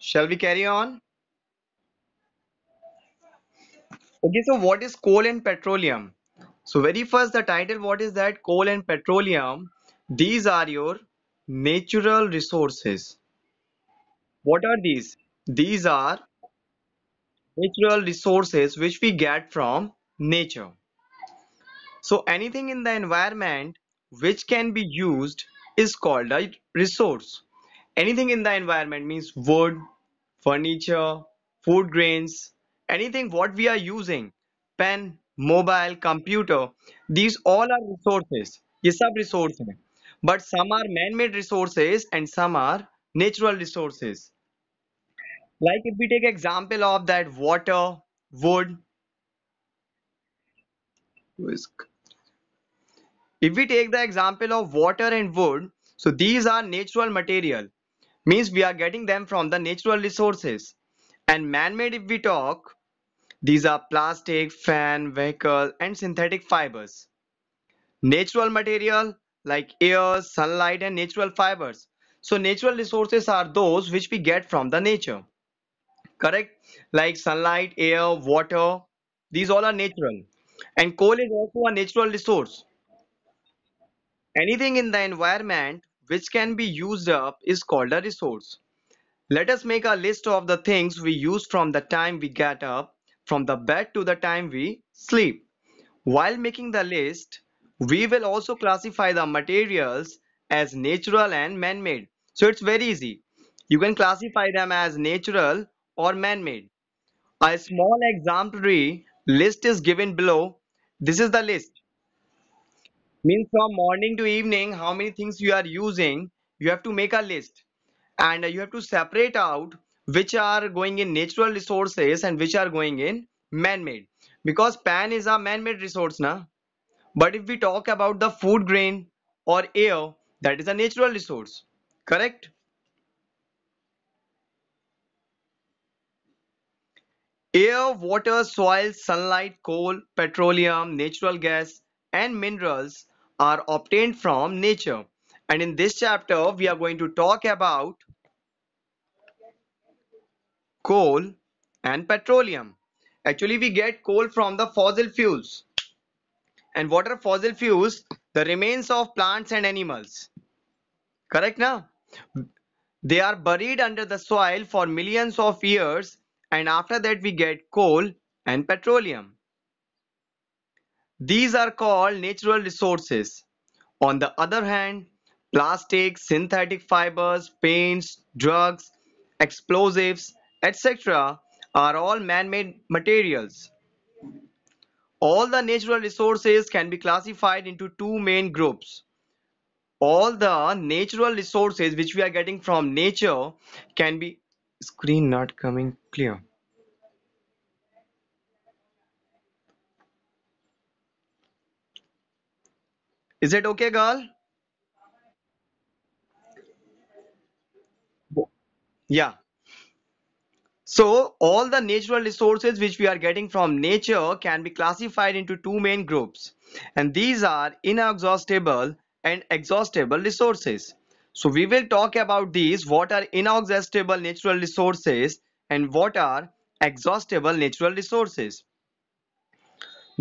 Shall we carry on? Okay, so what is coal and petroleum? So very first the title what is that coal and petroleum these are your natural resources. What are these? These are natural resources which we get from nature. So anything in the environment which can be used is called a resource anything in the environment means wood furniture food grains anything what we are using pen mobile computer these all are resources yes are resources. But some are man-made resources and some are natural resources. Like if we take example of that water, wood. if we take the example of water and wood so these are natural material means we are getting them from the natural resources and man-made if we talk these are plastic fan vehicle and synthetic fibers natural material like air sunlight and natural fibers so natural resources are those which we get from the nature correct like sunlight air water these all are natural and coal is also a natural resource anything in the environment which can be used up is called a resource. Let us make a list of the things we use from the time we get up, from the bed to the time we sleep. While making the list, we will also classify the materials as natural and man-made. So it's very easy. You can classify them as natural or man-made. A small exemplary list is given below. This is the list means from morning to evening how many things you are using you have to make a list and you have to separate out which are going in natural resources and which are going in man-made because pan is a man-made resource now but if we talk about the food grain or air that is a natural resource correct air water soil sunlight coal petroleum natural gas and minerals are obtained from nature. And in this chapter, we are going to talk about coal and petroleum. Actually, we get coal from the fossil fuels. And what are fossil fuels? The remains of plants and animals. Correct now? They are buried under the soil for millions of years and after that we get coal and petroleum. These are called natural resources. On the other hand, plastics, synthetic fibers, paints, drugs, explosives, etc. are all man-made materials. All the natural resources can be classified into two main groups. All the natural resources which we are getting from nature can be screen not coming clear. Is it okay, girl? Yeah. So all the natural resources which we are getting from nature can be classified into two main groups and these are inexhaustible and exhaustible resources. So we will talk about these what are inexhaustible natural resources and what are exhaustible natural resources.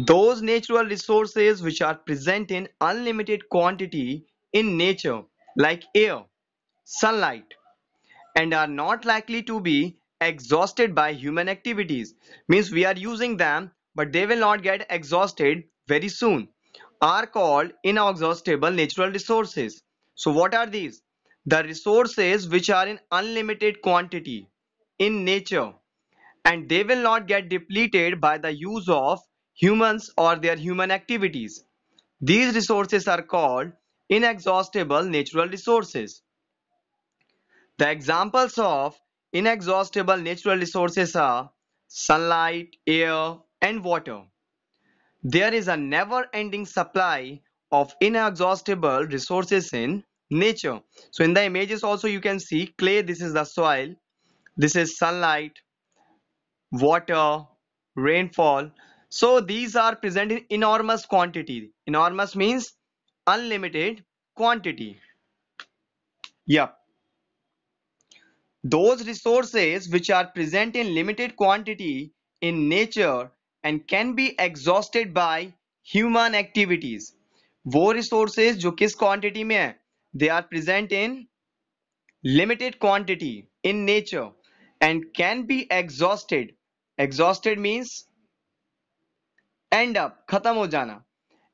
Those natural resources which are present in unlimited quantity in nature, like air, sunlight, and are not likely to be exhausted by human activities, means we are using them but they will not get exhausted very soon, are called inexhaustible natural resources. So, what are these? The resources which are in unlimited quantity in nature and they will not get depleted by the use of humans or their human activities. These resources are called inexhaustible natural resources. The examples of inexhaustible natural resources are sunlight, air, and water. There is a never ending supply of inexhaustible resources in nature. So, in the images, also you can see clay, this is the soil, this is sunlight, water, rainfall. So these are present in enormous quantity. Enormous means unlimited quantity. Yeah. Those resources which are present in limited quantity in nature and can be exhausted by human activities. Wo resources जो is quantity में है They are present in limited quantity in nature and can be exhausted. Exhausted means end up khatam ho jana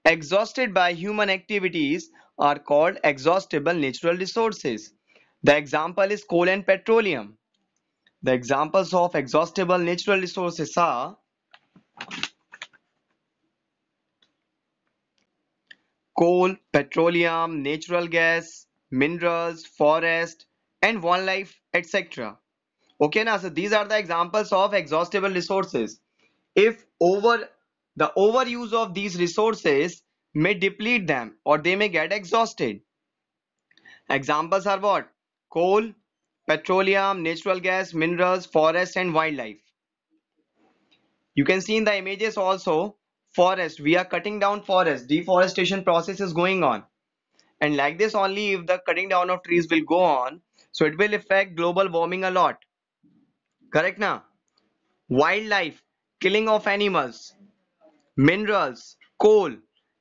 exhausted by human activities are called exhaustible natural resources the example is coal and petroleum the examples of exhaustible natural resources are coal petroleum natural gas minerals forest and wildlife etc okay now so these are the examples of exhaustible resources if over the overuse of these resources may deplete them or they may get exhausted. Examples are what? Coal, petroleum, natural gas, minerals, forest and wildlife. You can see in the images also forest. We are cutting down forest. Deforestation process is going on. And like this only if the cutting down of trees will go on. So it will affect global warming a lot. Correct now? Wildlife, killing of animals minerals, coal.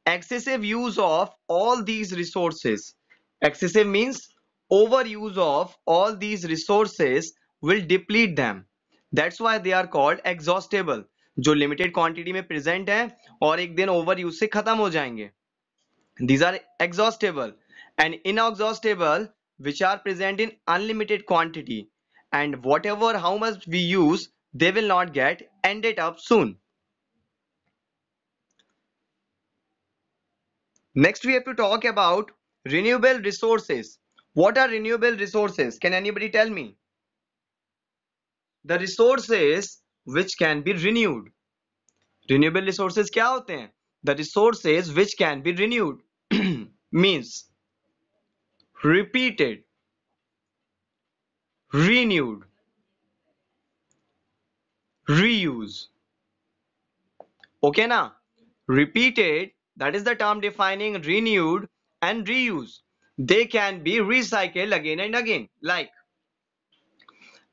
Excessive use of all these resources. Excessive means overuse of all these resources will deplete them. That's why they are called exhaustible. जो limited quantity में present है और एक overuse से खत्म हो These are exhaustible and inexhaustible which are present in unlimited quantity and whatever how much we use they will not get ended up soon. Next, we have to talk about renewable resources. What are renewable resources? Can anybody tell me? The resources which can be renewed. Renewable resources क्या होते हैं? The resources which can be renewed means repeated, renewed, reuse. Okay na? Repeated that is the term defining renewed and reuse they can be recycled again and again like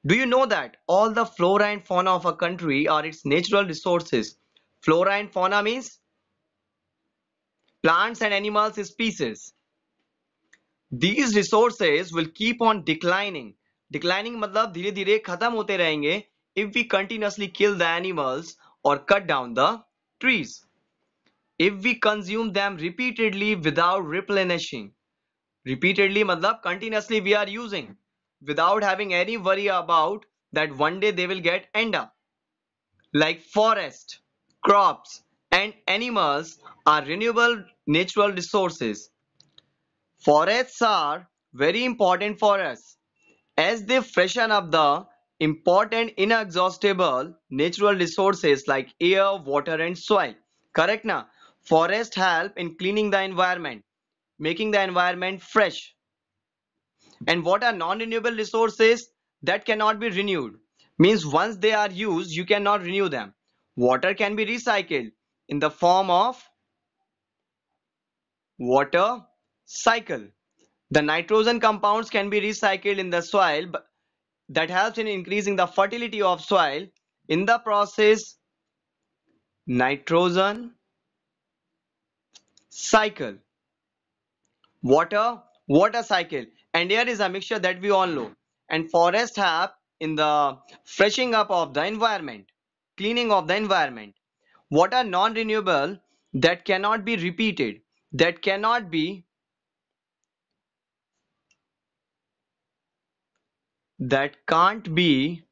do you know that all the flora and fauna of a country are its natural resources flora and fauna means plants and animals species these resources will keep on declining declining मतलब धीरे धीरे खत्म होते रहेंगे if we continuously kill the animals or cut down the trees if we consume them repeatedly without replenishing repeatedly matlab continuously we are using without having any worry about that one day they will get end up like forests, crops and animals are renewable natural resources forests are very important for us as they freshen up the important inexhaustible natural resources like air water and soil correct now Forests help in cleaning the environment, making the environment fresh. And what are non-renewable resources that cannot be renewed? Means once they are used, you cannot renew them. Water can be recycled in the form of water cycle. The nitrogen compounds can be recycled in the soil that helps in increasing the fertility of soil. In the process, nitrogen cycle water water cycle and air is a mixture that we all know and forests help in the freshing up of the environment cleaning of the environment what are non-renewable that cannot be repeated that cannot be that can't be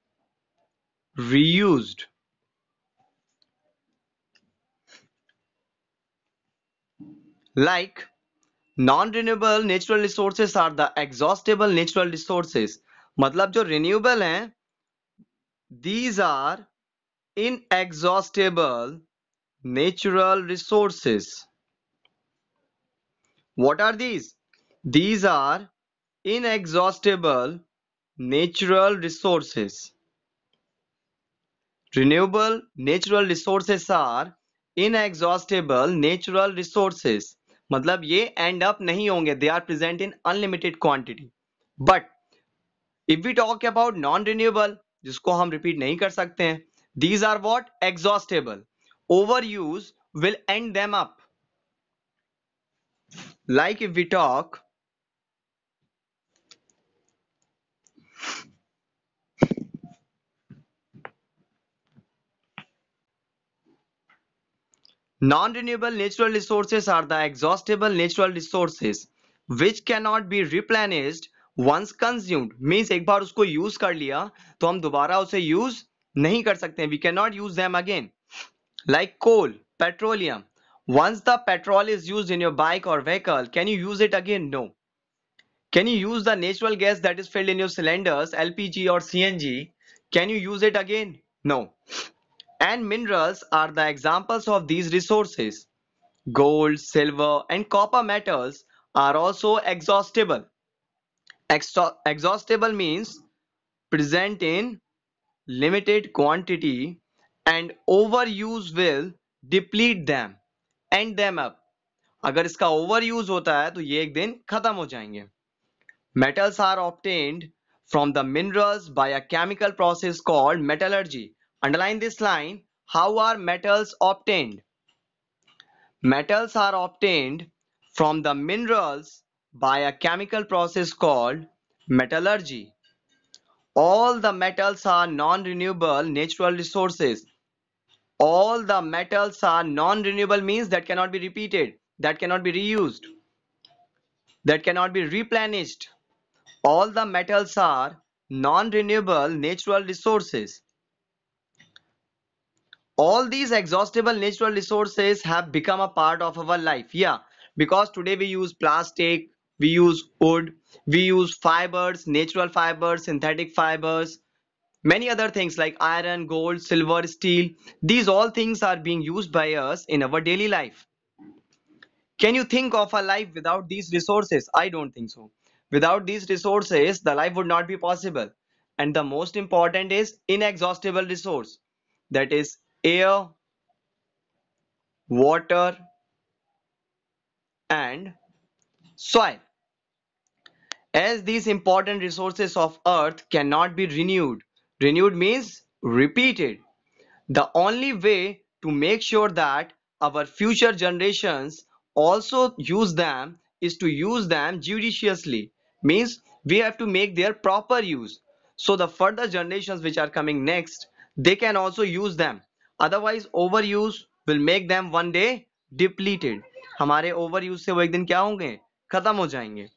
reused like non-renewable natural resources are the exhaustible natural resources मतलब जो renewable हैं these are inexhaustible natural resources what are these these are inexhaustible natural resources renewable natural resources are inexhaustible natural resources मतलब ये and up नहीं होंगे they are present in unlimited quantity but if we talk about non renewable जिसको हम repeat नहीं कर सकते हैं these are what exhaustible over use will end them up like if we talk Non-renewable natural resources are the exhaustible natural resources which cannot be replenished once consumed. Means एक बार उसको use कर लिया तो हम दोबारा उसे use नहीं कर सकते. We cannot use them again. Like coal, petroleum. Once the petrol is used in your bike or vehicle, can you use it again? No. Can you use the natural gas that is filled in your cylinders, LPG or CNG? Can you use it again? No and minerals are the examples of these resources. Gold, silver, and copper metals are also exhaustible. Exha exhaustible means present in limited quantity and overuse will deplete them end them up. अगर इसका overuse use होता है तो ये एक दिन खत्म हो जाएंगे metals are obtained from the minerals by a Underline this line. How are metals obtained? Metals are obtained from the minerals by a chemical process called metallurgy. All the metals are non-renewable natural resources. All the metals are non-renewable means that cannot be repeated, that cannot be reused, that cannot be replenished. All the metals are non-renewable natural resources all these exhaustible natural resources have become a part of our life yeah because today we use plastic we use wood we use fibers natural fibers synthetic fibers many other things like iron gold silver steel these all things are being used by us in our daily life can you think of a life without these resources i don't think so without these resources the life would not be possible and the most important is inexhaustible resource that is air, water and soil. As these important resources of earth cannot be renewed, renewed means repeated. The only way to make sure that our future generations also use them is to use them judiciously means we have to make their proper use so the further generations which are coming next they can also use them otherwise overuse will make them one day depleted हमारे overuse से वो एक दिन क्या होंगे खत्म हो जाएंगे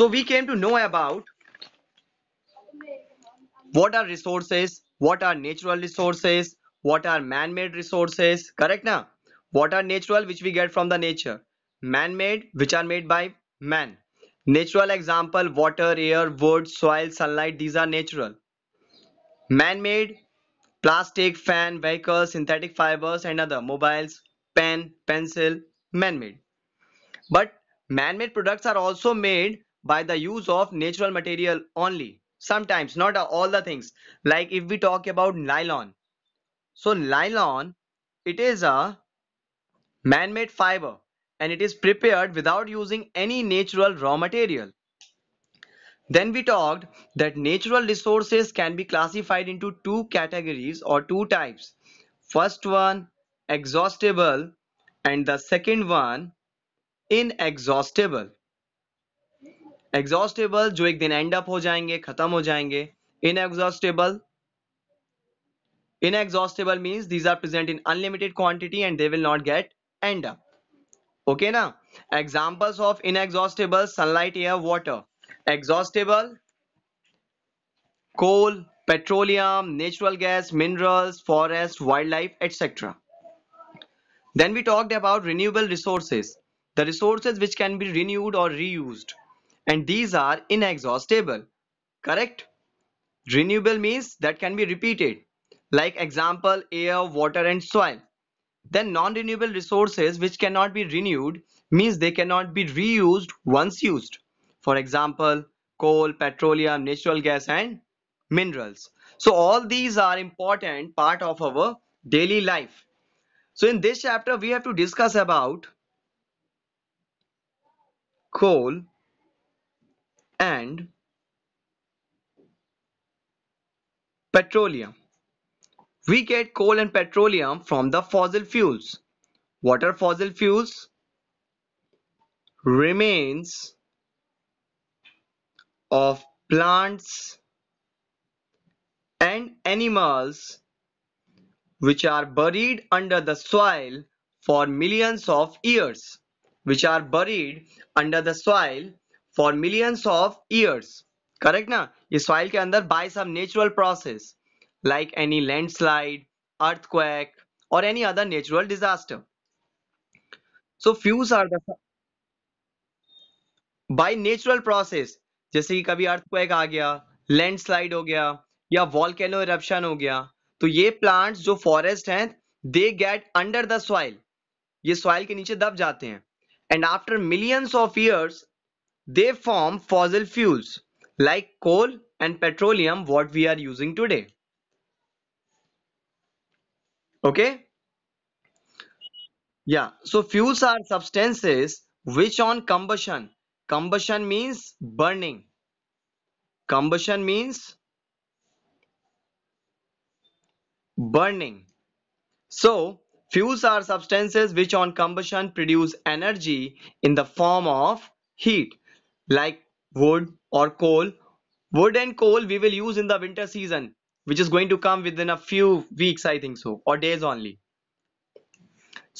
so we came to know about what are resources what are natural resources what are man-made resources correct na what are natural which we get from the nature man-made which are made by man natural example water air wood soil sunlight these are natural man-made plastic, fan, vehicles, synthetic fibers and other mobiles, pen, pencil, man-made. But man-made products are also made by the use of natural material only. Sometimes, not all the things. Like if we talk about nylon. So nylon, it is a man-made fiber and it is prepared without using any natural raw material. Then we talked that natural resources can be classified into two categories or two types. First one, exhaustible and the second one, inexhaustible. Exhaustible, jo ek din end up ho jayenge, khatam ho jayenge. Inexhaustible, inexhaustible means these are present in unlimited quantity and they will not get end up. Okay na? Examples of inexhaustible, sunlight, air, water exhaustible, coal, petroleum, natural gas, minerals, forest, wildlife, etc. Then we talked about renewable resources, the resources which can be renewed or reused. And these are inexhaustible, correct? Renewable means that can be repeated, like example, air, water and soil. Then non-renewable resources which cannot be renewed means they cannot be reused once used. For example, coal, petroleum, natural gas and minerals. So all these are important part of our daily life. So in this chapter, we have to discuss about coal and petroleum. We get coal and petroleum from the fossil fuels. What are fossil fuels? Remains of plants and animals which are buried under the soil for millions of years which are buried under the soil for millions of years correct na ye soil ke andar by some natural process like any landslide earthquake or any other natural disaster so fuse are the by natural process जैसे कि कभी earthquake आ गया landslide हो गया या volcano eruption हो गया तो ये प्लांट्स जो फॉरेस्ट हैं they get under the soil ये सॉइल के नीचे दब जाते हैं and after millions of years they form fossil fuels like coal and petroleum what we are using today okay yeah so fuels are substances which on combustion combustion means burning combustion means burning so fuels are substances which on combustion produce energy in the form of heat like wood or coal wood and coal we will use in the winter season which is going to come within a few weeks i think so or days only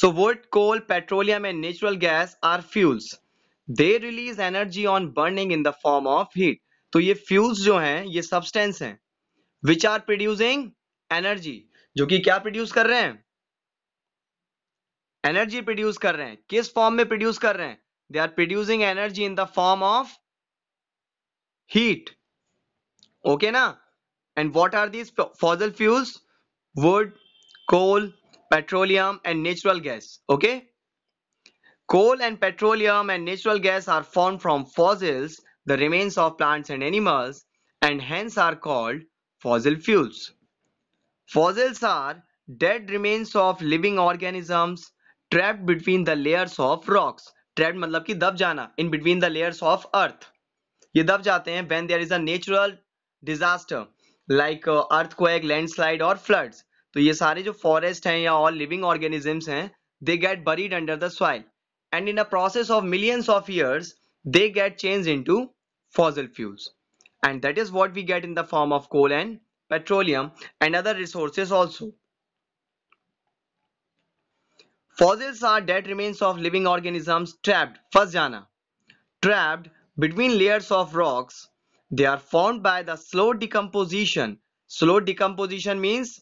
so wood coal petroleum and natural gas are fuels they release energy on burning in the form of heat तो ये fuels जो हैं ये substance हैं which are producing energy जो कि क्या produce कर रहे हैं एनर्जी प्रोड्यूस कर रहे हैं किस फॉर्म में प्रोड्यूस कर रहे हैं they are producing energy in the form of heat okay ना and what are these fossil fuels wood coal petroleum and natural gas okay Coal and petroleum and natural gas are formed from fossils, the remains of plants and animals, and hence are called fossil fuels. Fossils are dead remains of living organisms trapped between the layers of rocks. Trapped मतलब कि दब in between the layers of earth. ये दब जाते when there is a natural disaster like uh, earthquake, landslide or floods. So these सारे जो forest living organisms they get buried under the soil and in a process of millions of years they get changed into fossil fuels and that is what we get in the form of coal and petroleum and other resources also fossils are dead remains of living organisms trapped first jana trapped between layers of rocks they are formed by the slow decomposition slow decomposition means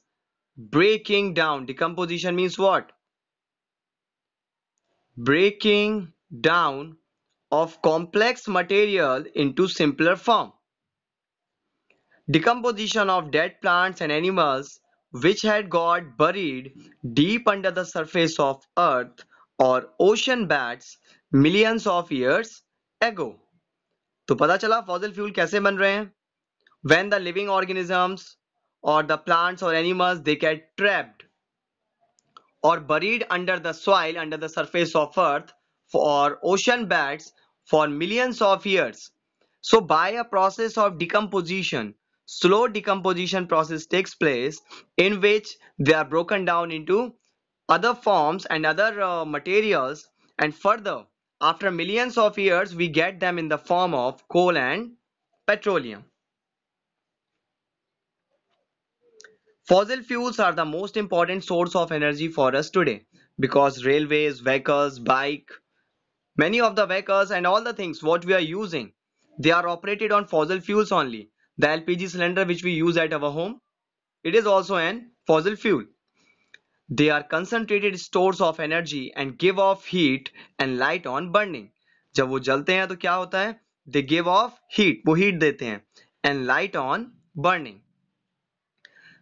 breaking down decomposition means what breaking down of complex material into simpler form. Decomposition of dead plants and animals which had got buried deep under the surface of earth or ocean beds millions of years ago. So, पता चला fossil fuel कैसे बन रहे हैं When the living organisms or the plants or animals they get trapped or buried under the soil under the surface of earth for ocean beds for millions of years. So by a process of decomposition, slow decomposition process takes place in which they are broken down into other forms and other uh, materials and further after millions of years we get them in the form of coal and petroleum. Fossil fuels are the most important source of energy for us today because railways, vehicles, bike, many of the vehicles and all the things what we are using, they are operated on fossil fuels only. The LPG cylinder which we use at our home, it is also an fossil fuel. They are concentrated stores of energy and give off heat and light on burning. जब वो जलते हैं तो क्या होता है? They give off heat, वो heat देते हैं and light on burning.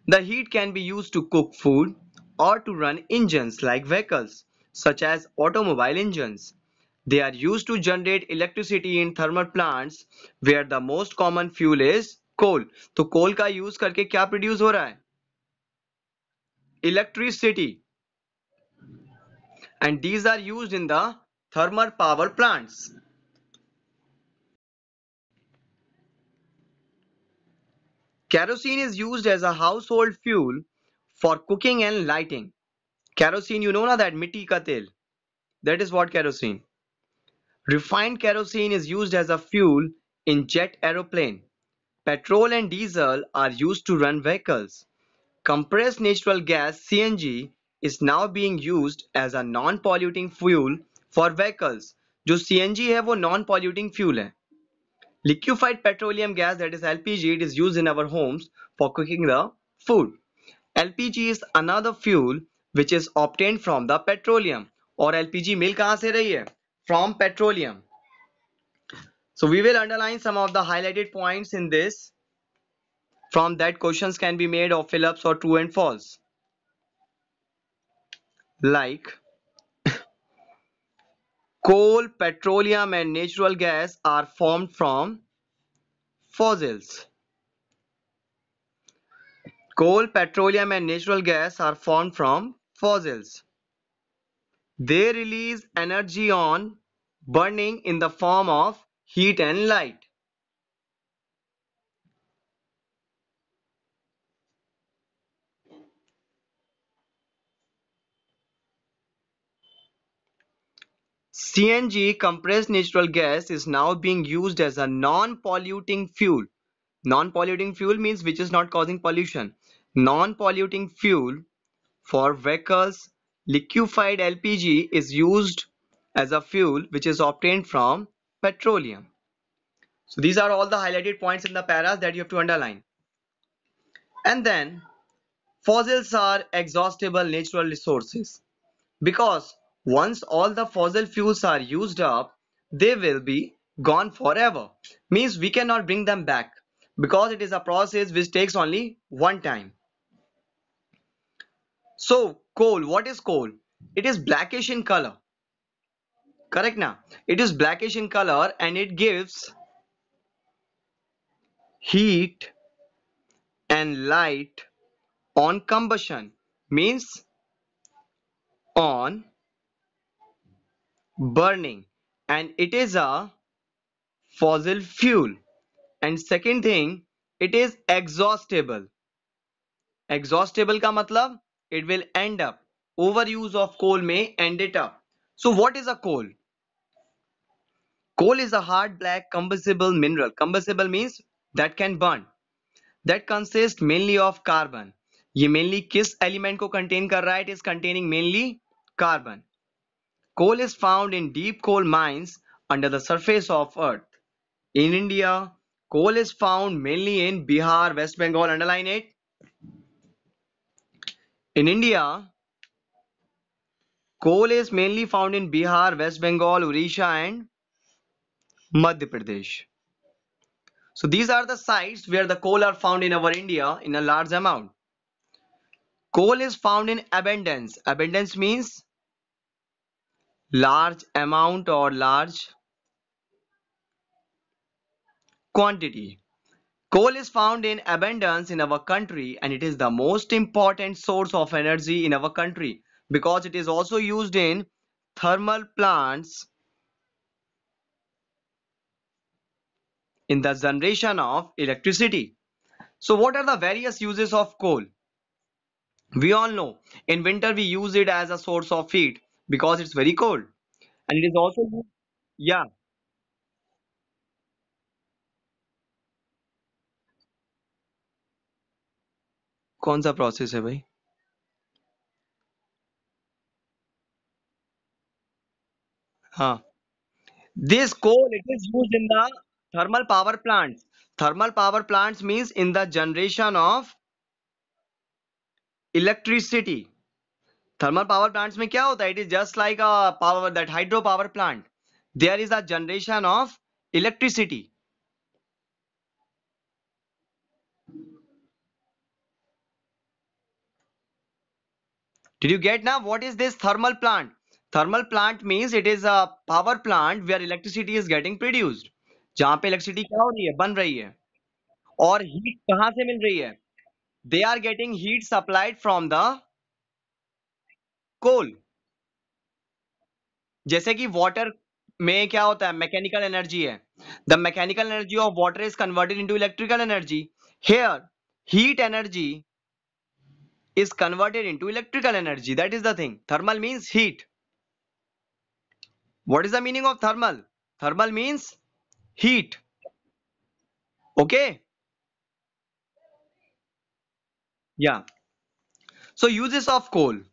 The heat can be used to cook food or to run engines like vehicles, such as automobile engines. They are used to generate electricity in thermal plants where the most common fuel is coal. So, coal का use करके क्या produce हो रहा है Electricity. And these are used in the thermal power plants. Kerosene is used as a household fuel for cooking and lighting. Kerosene, you know na that mitti ka tel. That is what kerosene. Refined kerosene is used as a fuel in jet aeroplane. Petrol and diesel are used to run vehicles. Compressed natural gas CNG is now being used as a non-polluting fuel for vehicles. जो CNG है वो non-polluting fuel है. Liquefied petroleum gas that is LPG it is used in our homes for cooking the food. LPG is another fuel which is obtained from the petroleum Or LPG milk कहाँ se रही From petroleum. So we will underline some of the highlighted points in this. From that questions can be made of fill-ups or true and false. Like Coal, petroleum and natural gas are formed from fossils. Coal, petroleum and natural gas are formed from fossils. They release energy on burning in the form of heat and light. CNG, compressed natural gas, is now being used as a non-polluting fuel. Non-polluting fuel means which is not causing pollution. Non-polluting fuel for vehicles, liquefied LPG is used as a fuel which is obtained from petroleum. So these are all the highlighted points in the paras that you have to underline. And then fossils are exhaustible natural resources because once all the fossil fuels are used up, they will be gone forever. Means we cannot bring them back because it is a process which takes only one time. So coal, what is coal? It is blackish in color. Correct now. It is blackish in color and it gives heat and light on combustion means on burning and it is a fossil fuel and second thing it is exhaustible exhaustible ka matlab it will end up overuse of coal may end it up so what is a coal coal is a hard black combustible mineral combustible means that can burn that consists mainly of carbon Ye mainly kis element ko contain kar रहा hai? It is containing mainly carbon. Coal is found in deep coal mines under the surface of earth. In India, coal is found mainly in Bihar, West Bengal, underline it. In India, coal is mainly found in Bihar, West Bengal, Odisha and Madhya Pradesh. So these are the sites where the coal are found in our India in a large amount. Coal is found in abundance. Abundance means large amount or large quantity. Coal is found in abundance in our country and it is the most important source of energy in our country because it is also used in thermal plants in the generation of electricity. So what are the various uses of coal? We all know in winter we use it as a source of heat because it's very cold and it is also yeah कौन सा process है भाई हाँ this coal it is used in the thermal power plants thermal power plants means in the generation of electricity thermal power plants mein kya hota hai it is just like a power that hydro power plant there is a generation of electricity did you get now what is this thermal plant thermal plant means it is a power plant where electricity is getting produced jahan pe electricity kya ho rahi hai ban rahi hai aur heat kahan se mil rahi hai they are getting heat supplied from the कोल जैसे कि water में क्या होता है mechanical energy है the mechanical energy of water is converted into electrical energy here heat energy is converted into electrical energy that is the thing thermal means heat what is the meaning of thermal thermal means heat okay yeah so uses of coal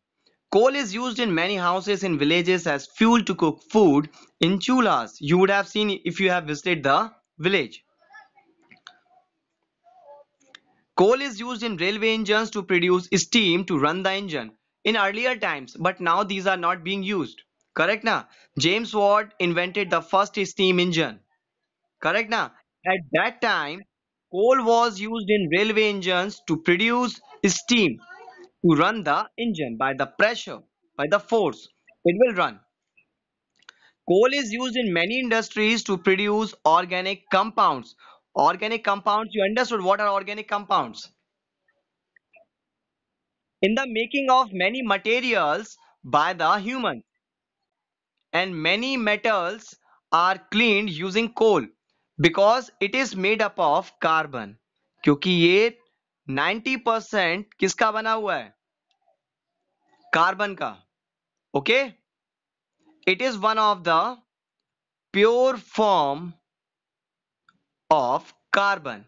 Coal is used in many houses in villages as fuel to cook food in chulas. You would have seen if you have visited the village. Coal is used in railway engines to produce steam to run the engine in earlier times, but now these are not being used. Correct na? James Watt invented the first steam engine. Correct na? At that time, coal was used in railway engines to produce steam to run the engine by the pressure, by the force, it will run. Coal is used in many industries to produce organic compounds. Organic compounds, you understood what are organic compounds? In the making of many materials by the human. And many metals are cleaned using coal because it is made up of carbon. क्योंकि ये 90 percent किसका बना हुआ है carbon का okay it is one of the pure form of carbon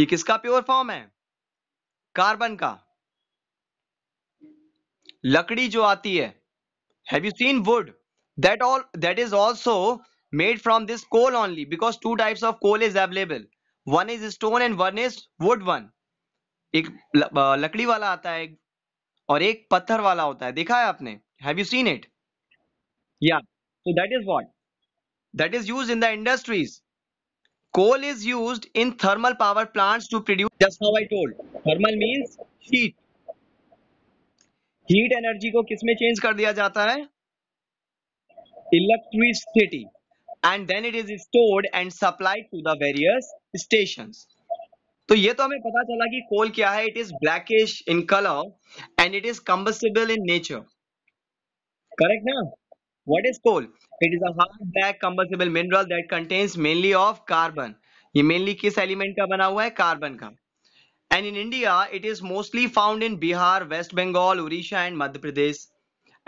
ये किसका pure form है कार्बन का लकड़ी जो आती है have you seen wood that all that is also made from this coal only because two types of coal is available one is stone and one is wood one एक लकड़ी वाला आता है और एक पत्थर वाला होता है देखा है आपने have you seen it yeah so that is what that is use in the industries coal is use in thermal power plant to produce just how I told thermal means heat heat energy को किसमें change कर दिया जाता है electricity and then it is stored and supplied to the various stations तो ये तो हमें पता चला कि कोल क्या है it is blackish in colour and it is combustible in nature correct ना what is coal it is a black combustible mineral that contains mainly of carbon ये मेनली किस एलिमेंट का बना हुआ है कार्बन का and in India it is mostly found in Bihar West Bengal Orissa and Madhya Pradesh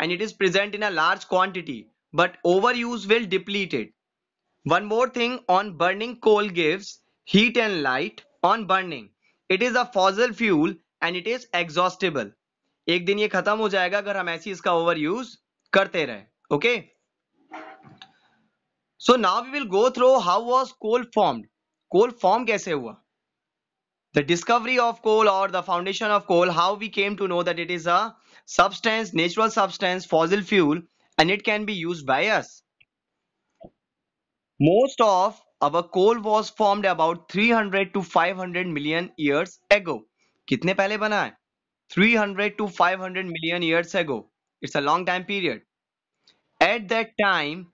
and it is present in a large quantity but over use will depleted one more thing on burning coal gives heat and light on burning it is a fossil fuel and it is exhaustible एक दिन ये खत्म हो जाएगा अगर हम ऐसी इसका ओवर यूज करते रहे okay so now we will go through how was coal formed coal form कैसे हुआ द डिस्कवरी ऑफ कोल और the foundation of coal how we came to know that it is a natural substance fossil fuel and it can be use by us most of अब coal was formed about 300 to 500 million years ago कितने पहले बना है 300 to 500 million years एगो it's a long time period at that time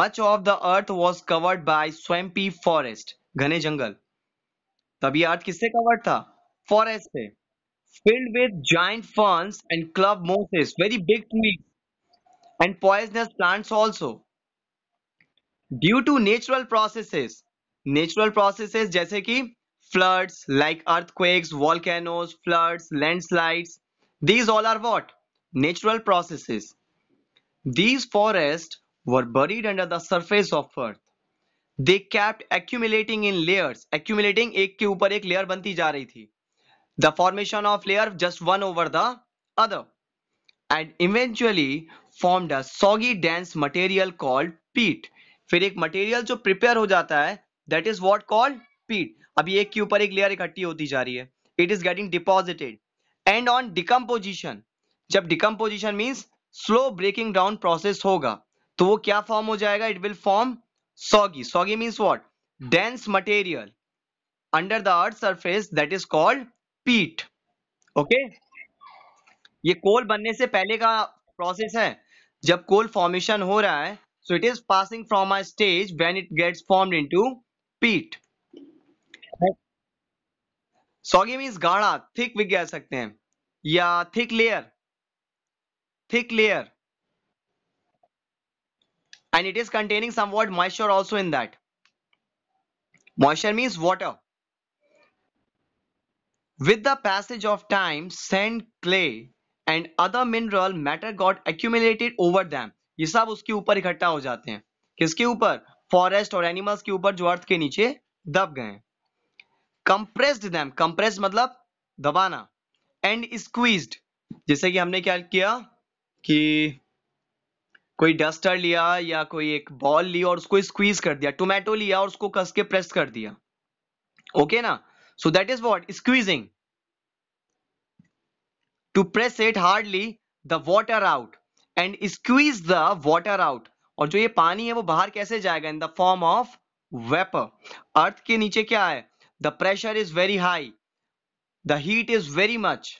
much of the earth was covered by swampy forest घने जंगल तब ये अर्थ किससे कवर्ड था फॉरेस्ट से filled with giant ferns and club mosses, very big trees, and poisonous plants also. Due to natural processes natural processes जैसे कि floods like earthquakes volcanoes floods landslides these all are what natural processes these forest were buried under the surface of earth they kept accumulating in layers accumulating एक के ऊपर एक layer बनती जा रही थी the formation of layer just one over the other and eventually form a soggy dense material called peat फिर एक मटेरियल जो प्रिपेयर हो जाता है दैट इज वॉट कॉल्ड पीट अभी एक के ऊपर एक लेयर इकट्ठी होती जा रही है it is getting deposited and on decomposition जब decomposition means slow breaking down process होगा तो वो क्या फॉर्म हो जाएगा it will form soggy soggy means what dense material under the earth surface that is called peat okay ये coal बनने से पहले का प्रोसेस है जब कोल फॉर्मेशन हो रहा है So it is passing from a stage when it gets formed into peat. Soggy means गाढ़ा thick we can say. हैं thick layer, thick layer. and it is containing somewhat moisture also in that. Moisture means water. With the passage of time, sand, clay and other mineral matter got accumulated over them. ये सब उसके ऊपर इकट्ठा हो जाते हैं किसके ऊपर फॉरेस्ट और एनिमल्स के ऊपर जो अर्थ के नीचे दब गए कंप्रेस्ड दैम कंप्रेस मतलब दबाना एंड स्क्वीज जैसे कि हमने क्या किया कि कोई डस्टर लिया या कोई एक बॉल लिया और उसको स्क्वीज कर दिया टोमेटो लिया और उसको कस के प्रेस कर दिया ओके okay ना so that is what squeezing to press it hardly the water out and squeeze the water out और जो ये पानी है वो बाहर कैसे जाएगा in the form of vapour earth के नीचे क्या है the pressure is very high the heat is very much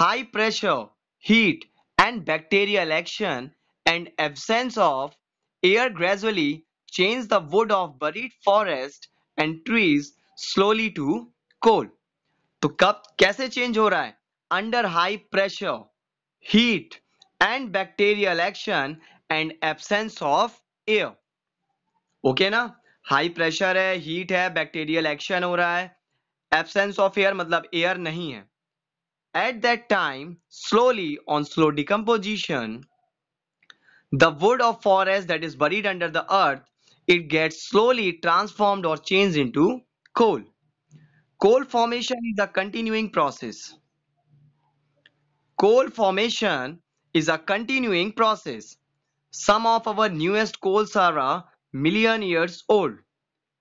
high pressure heat and bacterial action and absence of air gradually change the wood of buried forest and trees slowly to coal तो कब कैसे change हो रहा है under high pressure heat and bacterial action and absence of air okay na. High pressure, है bacterial action bacterial action Absence of air absence air air मतलब air at that time slowly on slow decomposition the wood of forest that is buried under the earth it gets slowly transformed or changed into coal coal formation is a continuing process coal formation is a continuing process. Some of our newest coals are a uh, million years old.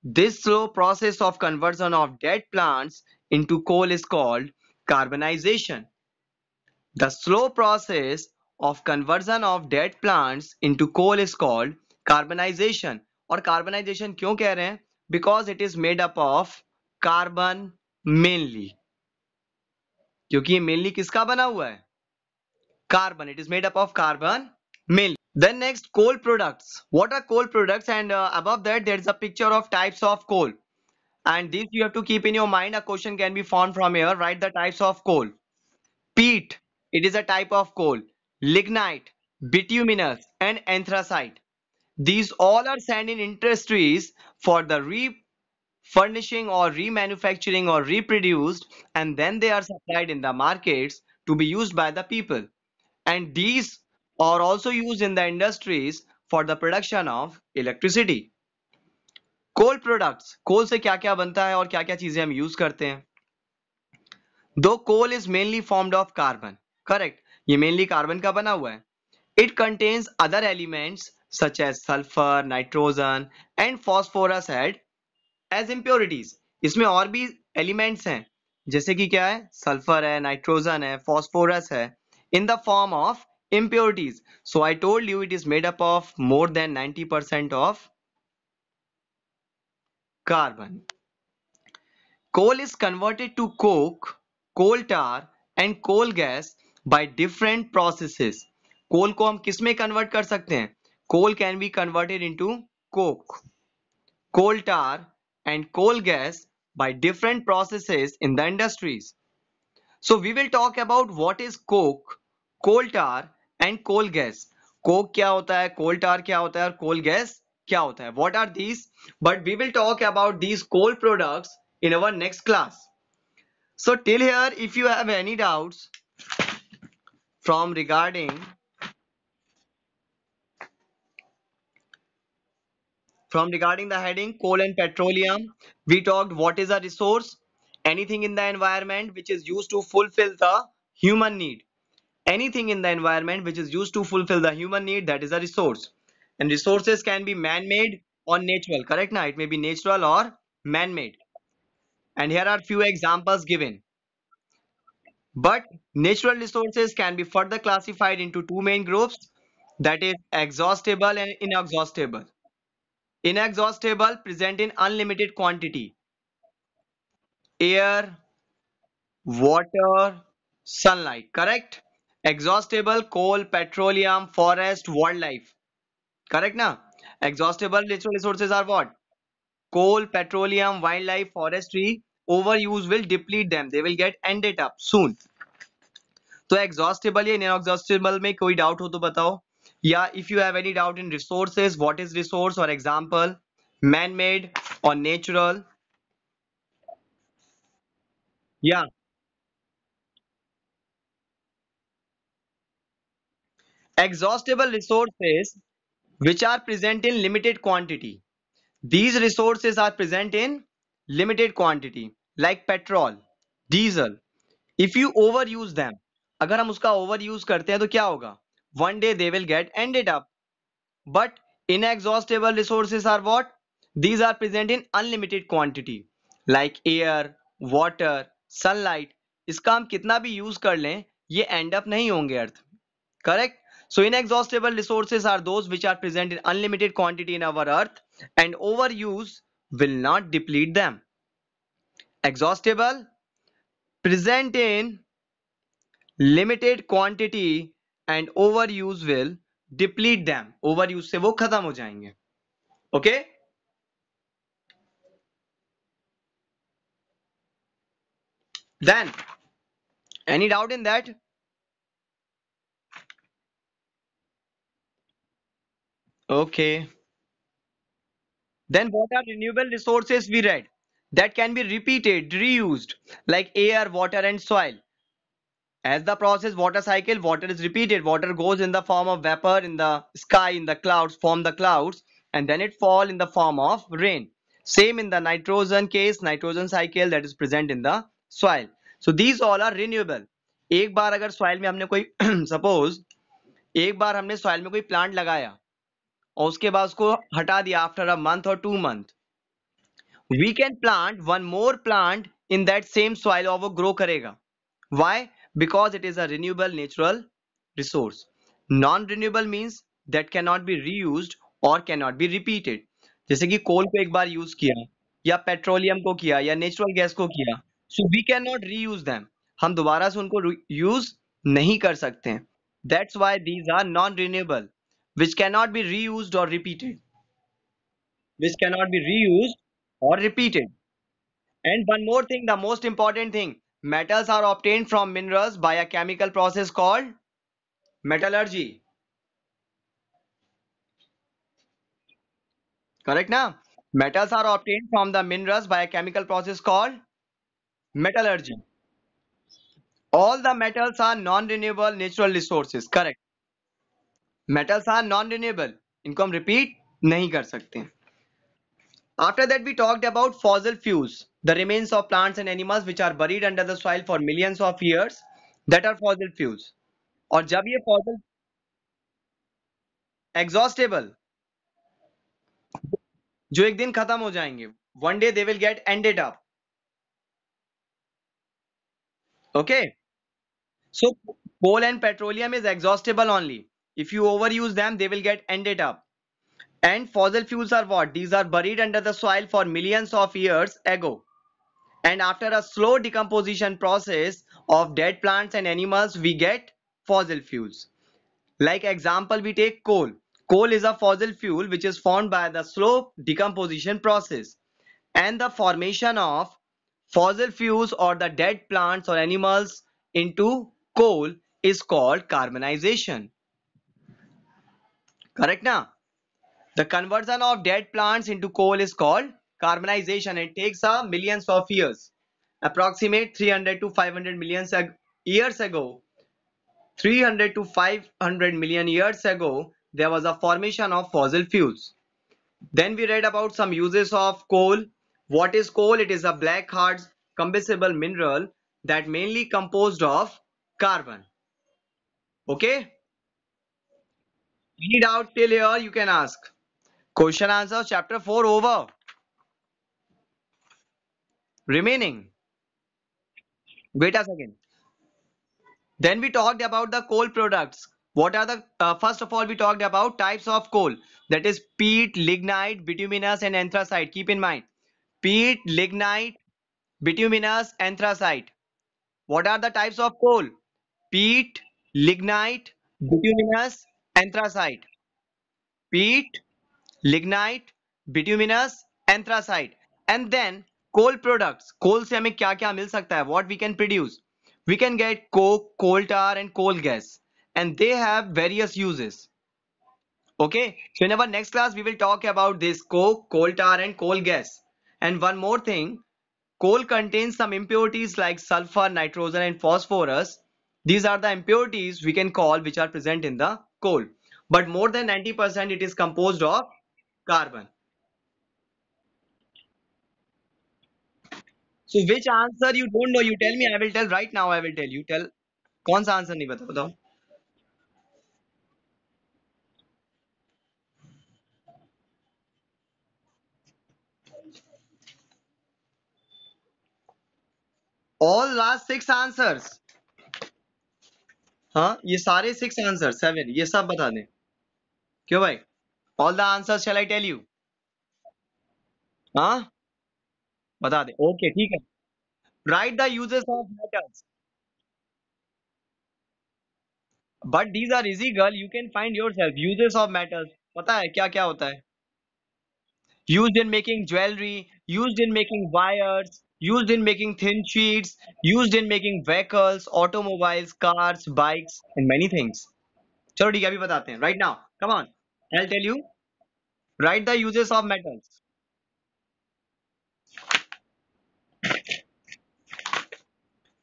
This slow process of conversion of dead plants into coal is called carbonization. The slow process of conversion of dead plants into coal is called carbonization. और carbonization क्यों कह रहे हैं Because it is made up of carbon mainly. क्योंकि ये mainly किसका बना हुआ है carbon. It is made up of carbon mainly. Then next coal products. What are coal products? And uh, above that there is a picture of types of coal. And this you have to keep in your mind. A question can be formed from here. Write the types of coal. Peat. It is a type of coal. Lignite, bituminous and anthracite. These all are sand in industries for the refurnishing or remanufacturing or reproduced and then they are supplied in the markets to be used by the people. and these are also used in the industries for the production of electricity. Coal products coal से क्या क्या बनता है और क्या क्या चीजें हम यूज करते हैं दो coal is mainly formed of carbon correct ये मेनली कार्बन का बना हुआ है it contains other elements such as sulphur nitrogen and phosphorus add as impurities इसमें और भी एलिमेंट्स हैं जैसे कि क्या है सल्फर है नाइट्रोजन है फॉस्फोरस है in the form of impurities. So I told you it is made up of more than 90% of carbon. Coal is converted to coke, coal tar and coal gas by different processes. Coal को हम किस में convert कर सकते हैं Coal can be converted into coke, coal tar, and coal gas by different processes in the industries. So we will talk about what is coke, coal tar and coal gas. Coke kya hota coal tar kya hota coal gas kya hota What are these? But we will talk about these coal products in our next class. So till here if you have any doubts from regarding from regarding the heading coal and petroleum we talked what is a resource anything in the environment which is used to fulfill the human need anything in the environment which is used to fulfill the human need that is a resource and resources can be man-made or natural correct now it may be natural or man-made and here are few examples given but natural resources can be further classified into two main groups that is exhaustible and inexhaustible inexhaustible present in unlimited quantity air water sunlight correct exhaustible coal petroleum forest wildlife correct ना exhaustible natural resources are what coal petroleum wildlife forestry over use will deplete them they will get ended up soon तो exhaustible या non exhaustible में कोई doubt हो तो बताओ yeah if you have any doubt in resources what is resource और example manmade और natural Yeah. Exhaustible resources which are present in limited quantity. These resources are present in limited quantity like petrol, diesel. If you overuse them, अगर हम उसका overuse करते हैं तो क्या होगा One day they will get ended up. But inexhaustible resources are what? These are present in unlimited quantity like air, water, sunlight इसका हम कितना भी यूज कर लें ये एंड अप नहीं होंगे earth correct so inexhaustible resources are those which are present in unlimited quantity in our earth and over use will not deplete them exhaustible present in limited quantity and over use will deplete them over use से वो खत्म हो जाएंगे okay okay? Then, any doubt in that? Okay. Then what are renewable resources we read? That can be repeated, reused, like air, water and soil. As the process water cycle, water is repeated. Water goes in the form of vapor in the sky, in the clouds, form the clouds and then it fall in the form of rain. Same in the nitrogen case, nitrogen cycle that is present in the soil so these all are renewable एक बार अगर soil में हमने कोई suppose एक बार हमने soil में कोई प्लांट लगाया और उसके बाद उसको हटा दिया आफ्टर अ मंथ और two month we can plant one more plant in that same soil और वो ग्रो करेगा why because it is a renewable natural resource non renewable means that can not be reuse और can not be repeated जैसे कि कोल को एक बार use किया या पेट्रोलियम को किया या नेचुरल गैस को किया so we can not reuse them हम दोबारा से उनको यूज नहीं कर सकते that's why these are non renewable which cannot be reuse और repeated which cannot be reuse और repeated and one more thing the most important thing metals are obtain from minerals by a chemical process called metallurgy correct ना metals are obtain from the minerals by a chemical process called metallurgy all the metals are non-renewable natural resources correct metals are non-renewable inko hum repeat nahi kar sakte after that we talked about fossil fuels the remains of plants and animals which are buried under the soil for millions of years that are fossil fuels aur jab ye fossil exhaustible जो एक दिन खत्म हो जाएंगे one day they will get ended up Okay. So coal and petroleum is exhaustible only. If you overuse them, they will get ended up. And fossil fuels are what? These are buried under the soil for millions of years ago. And after a slow decomposition process of dead plants and animals, we get fossil fuels. Like example, we take coal. Coal is a fossil fuel which is formed by the slow decomposition process and the formation of fossil fuels or the dead plants or animals into coal is called carbonization. Correct na? The conversion of dead plants into coal is called carbonization. It takes uh, millions of years. Approximate 300 to 500 million years ago. 300 to 500 million years ago, there was a formation of fossil fuels. Then we read about some uses of coal what is coal? It is a black hard combustible mineral that mainly composed of carbon. Okay? Any doubt till here you can ask. Question answer chapter 4 over. Remaining. Wait a second. Then we talked about the coal products. What are the, uh, first of all, we talked about types of coal. That is peat, lignite, bituminous and anthracite. Keep in mind, peat lignite bituminous anthracite what are the types of coal peat lignite bituminous anthracite peat lignite bituminous anthracite and then coal product coal से हमें क्या क्या मिल सकता है what we can produce we can get coke coal tar and coal gas and they have various uses okay so in our next class we will talk about this coke coal tar and coal gas And one more thing, coal contains some impurities like sulfur, nitrogen and phosphorus. These are the impurities we can call which are present in the coal. But more than 90% it is composed of carbon. So which answer you don't know, you tell me, I will tell right now, I will tell you. Tell, कौन answer नहीं पता all last six answers हाँ ये सारे six answer seven ये सब बता दें क्यों भाई all the answer shall I tell you हाँ बता दे ओके ठीक है right the uses of matters but these are easy girl you can find yourself uses of metals पता है क्या क्या होता है use in making jewellery use in making wires used in making thin sheets, used in making vehicles, automobiles, cars, bikes, and many things. चलो ठीक है Right now, come on. I'll tell you. Write the uses of metals.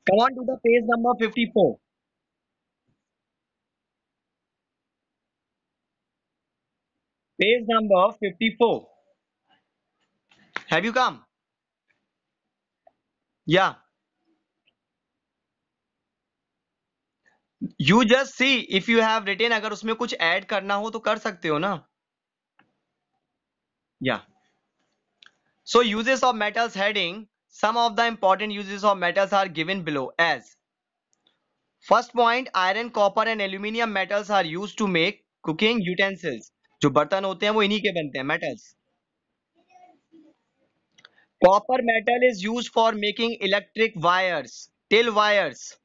Come on to the page number 54. Page number 54. Have you come? yeah you just see if you have written अगर उसमें कुछ add करना हो तो कर सकते हो ना या so uses of metals heading some of the important uses of metals are given below as first point iron copper and aluminium metals are use to make cooking utensils जो बर्तन होते हैं वो इन्हीं के बनते हैं metals Copper metal is used for making electric wires, tail wires.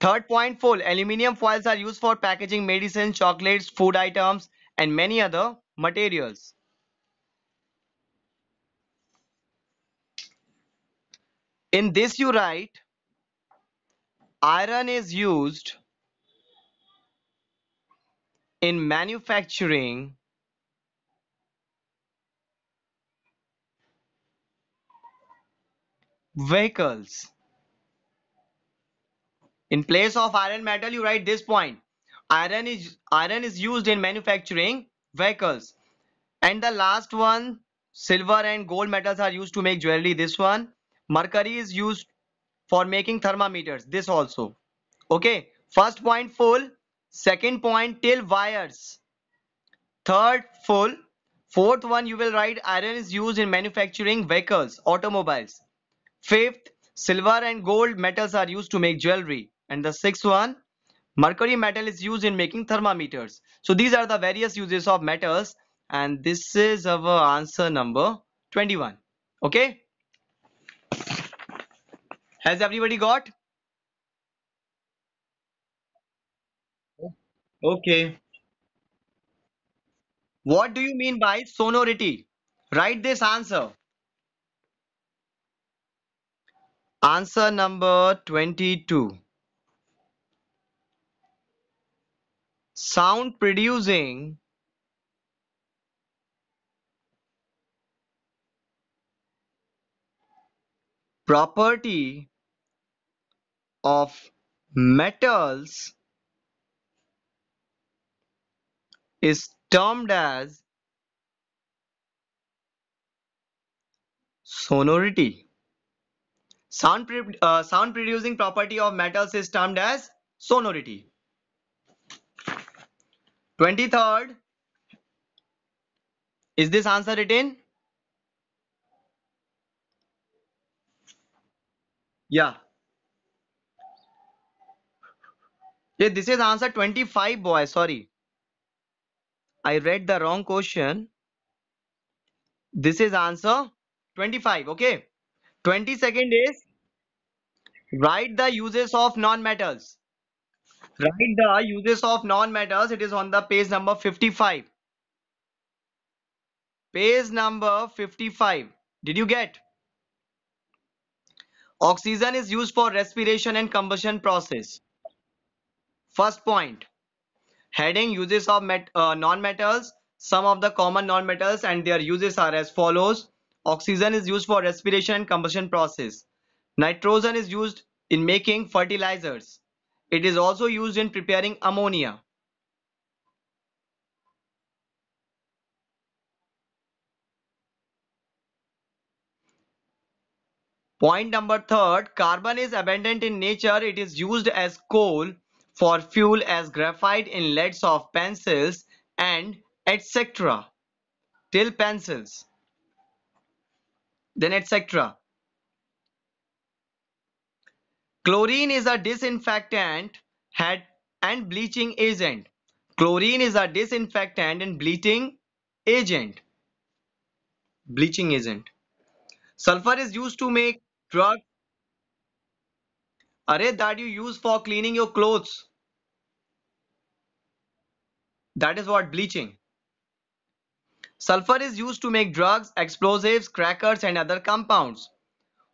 Third point four, aluminium foils are used for packaging medicines, chocolates, food items and many other materials. In this you write, iron is used in manufacturing vehicles. In place of iron metal, you write this point. Iron is iron is used in manufacturing vehicles. And the last one, silver and gold metals are used to make jewelry. This one, mercury is used for making thermometers. This also. Okay. First point full, second point tail wires, third full, fourth one you will write iron is used in manufacturing vehicles, automobiles. Fifth, silver and gold metals are used to make jewelry. And the sixth one, mercury metal is used in making thermometers. So these are the various uses of metals. And this is our answer number 21. Okay. Has everybody got? Okay. What do you mean by sonority? Write this answer. Answer number 22. Sound producing property of metals is termed as sonority. Sound, pre uh, sound producing property of metals is termed as sonority. 23rd, is this answer written? Yeah. Yeah, this is answer 25 boy, sorry. I read the wrong question. This is answer 25, okay? 22nd is write the uses of non-metals. Write the uses of non-metals. It is on the page number 55. Page number 55. Did you get? Oxygen is used for respiration and combustion process. First point. Heading uses of met, uh, non-metals. Some of the common non-metals and their uses are as follows Oxygen is used for respiration and combustion process. Nitrogen is used in making fertilizers. It is also used in preparing ammonia. Point number third, carbon is abundant in nature. It is used as coal for fuel as graphite in leads of pencils and etc. Till pencils then etc. Chlorine is a disinfectant had, and bleaching agent. Chlorine is a disinfectant and bleaching agent. Bleaching agent. Sulfur is used to make drug. Array that you use for cleaning your clothes. That is what bleaching. Sulfur is used to make drugs, explosives, crackers and other compounds.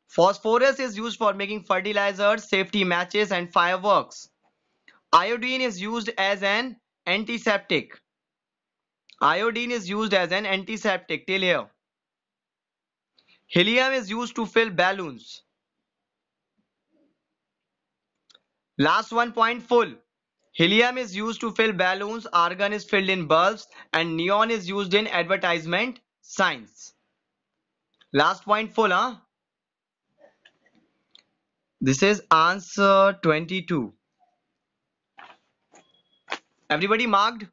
Phosphorus is used for making fertilizers, safety matches and fireworks. Iodine is used as an antiseptic. Iodine is used as an antiseptic till here. Helium is used to fill balloons. Last one point full. Helium is used to fill balloons, argon is filled in bulbs and neon is used in advertisement signs. Last point full, huh? This is answer 22. Everybody marked?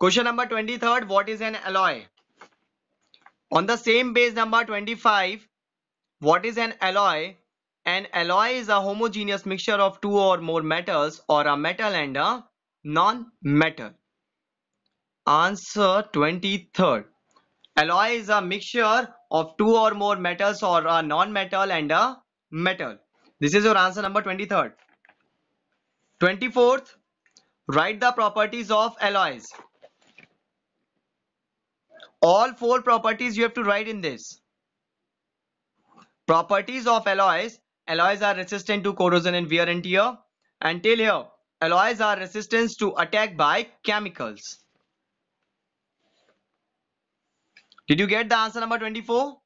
Question number 23rd, what is an alloy? On the same base number 25, what is an alloy? An alloy is a homogeneous mixture of two or more metals or a metal and a non-metal. Answer 23rd. Alloy is a mixture of two or more metals or a non-metal and a metal. This is your answer number 23rd. 24th. Write the properties of alloys. All four properties you have to write in this. Properties of alloys. Alloys are resistant to corrosion and wear and tear. And till here, alloys are resistant to attack by chemicals. Did you get the answer number 24?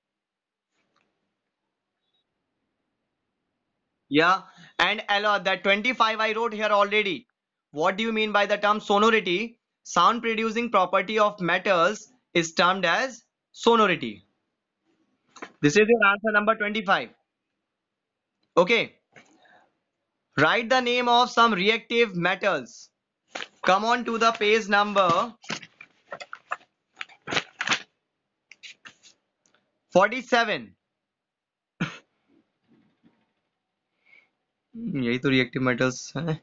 Yeah, and alloy that 25 I wrote here already. What do you mean by the term sonority? Sound producing property of metals is termed as sonority. This is your answer number 25. Okay. Write the name of some reactive metals. Come on to the page number 47. Hmm, यही तो reactive metals हैं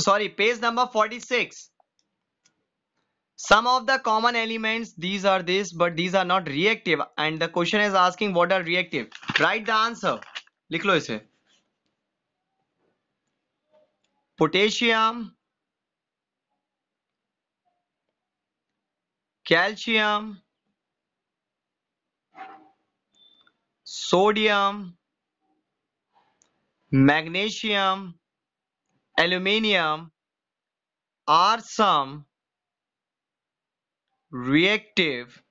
sorry page number 46 some of the common elements these are this but these are not reactive and the question is asking what are reactive write the answer लिख लो इसे Potassium, Calcium, Sodium, Magnesium. aluminium are some reactive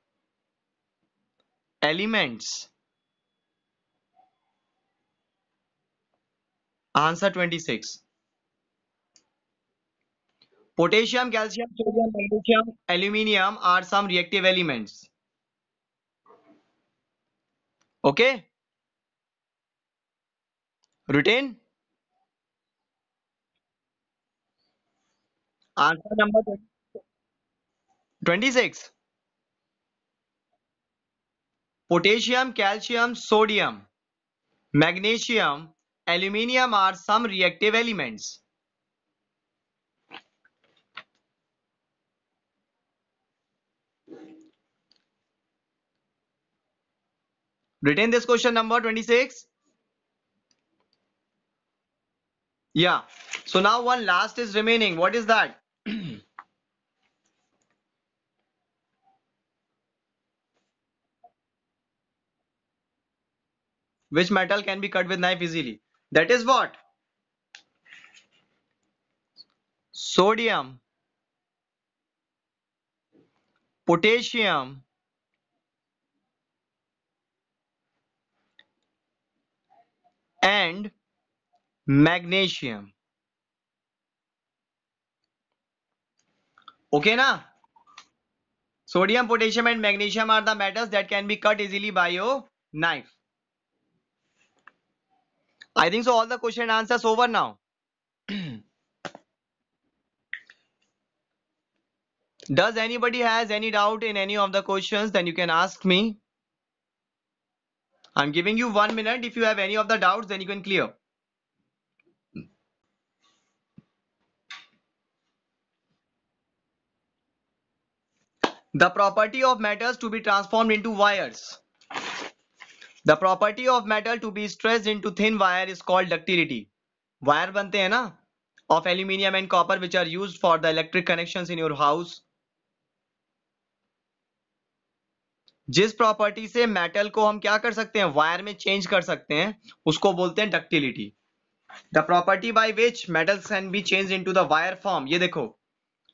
elements. Answer 26. Potassium, calcium, sodium, magnesium, aluminium are some reactive elements. Okay? Retain? Answer number 26. Potassium, calcium, sodium, magnesium, aluminium are some reactive elements. Retain this question number 26. Yeah. So now one last is remaining. What is that? which metal can be cut with knife easily that is what sodium potassium and magnesium okay na sodium potassium and magnesium are the metals that can be cut easily by your knife I think so. All the question and answers over now. Does anybody has any doubt in any of the questions? Then you can ask me. I'm giving you one minute. If you have any of the doubts, then you can clear. The property of metals to be transformed into wires. The property of metal to be stress into thin wire is called ductility wire बनते हैं ना of aluminium and copper which are use for the electric connection in your house जिस प्रॉपर्टी से metal को हम क्या कर सकते हैं वायर में चेंज कर सकते हैं उसको बोलते हैं ductility the property by which metal can be change into the wire form ये देखो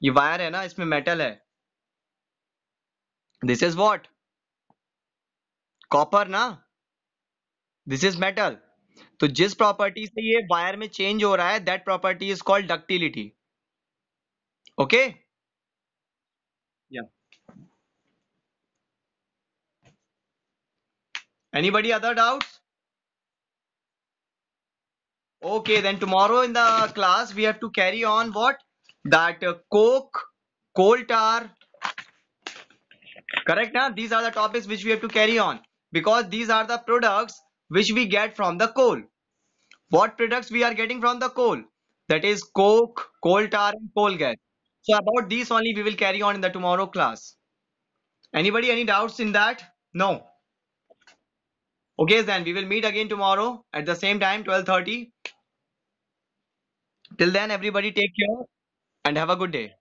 ये वायर है ना इसमें मेटल है दिस इज वॉट कॉपर ना This is metal. So, तो property प्रॉपर्टी से ये Wire में change हो a that property is called ductility. Okay. Yeah. anybody other doubts okay then tomorrow in the class we have to carry on what that uh, coke coal tar correct now these are the topics which we have to carry on because these are the products which we get from the coal. What products we are getting from the coal? That is coke, coal tar and coal gas. So about these only we will carry on in the tomorrow class. Anybody any doubts in that? No. Okay then we will meet again tomorrow at the same time 12.30. Till then everybody take care and have a good day.